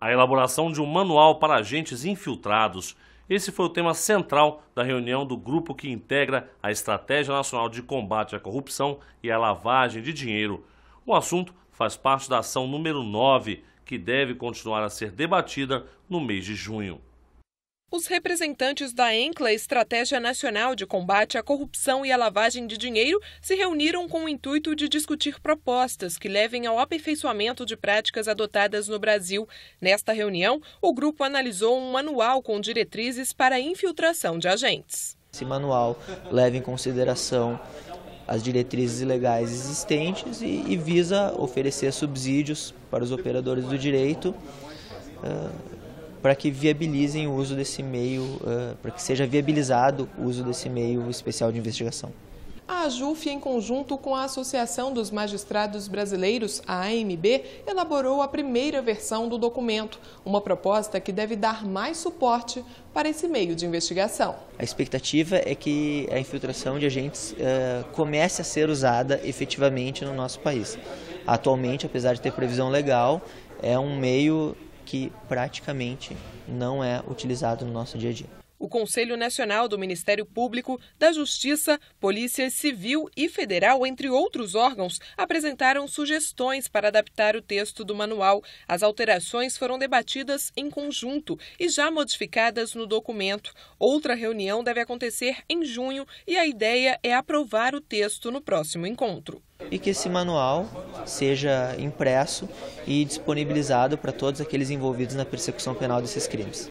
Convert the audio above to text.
A elaboração de um manual para agentes infiltrados. Esse foi o tema central da reunião do grupo que integra a Estratégia Nacional de Combate à Corrupção e à Lavagem de Dinheiro. O assunto faz parte da ação número 9, que deve continuar a ser debatida no mês de junho. Os representantes da ENCLA, Estratégia Nacional de Combate à Corrupção e à Lavagem de Dinheiro, se reuniram com o intuito de discutir propostas que levem ao aperfeiçoamento de práticas adotadas no Brasil. Nesta reunião, o grupo analisou um manual com diretrizes para a infiltração de agentes. Esse manual leva em consideração as diretrizes legais existentes e, e visa oferecer subsídios para os operadores do direito. Uh, para que viabilizem o uso desse meio, uh, para que seja viabilizado o uso desse meio especial de investigação. A AJUF, em conjunto com a Associação dos Magistrados Brasileiros, a AMB, elaborou a primeira versão do documento, uma proposta que deve dar mais suporte para esse meio de investigação. A expectativa é que a infiltração de agentes uh, comece a ser usada efetivamente no nosso país. Atualmente, apesar de ter previsão legal, é um meio que praticamente não é utilizado no nosso dia a dia. O Conselho Nacional do Ministério Público, da Justiça, Polícia Civil e Federal, entre outros órgãos, apresentaram sugestões para adaptar o texto do manual. As alterações foram debatidas em conjunto e já modificadas no documento. Outra reunião deve acontecer em junho e a ideia é aprovar o texto no próximo encontro. E que esse manual seja impresso e disponibilizado para todos aqueles envolvidos na persecução penal desses crimes.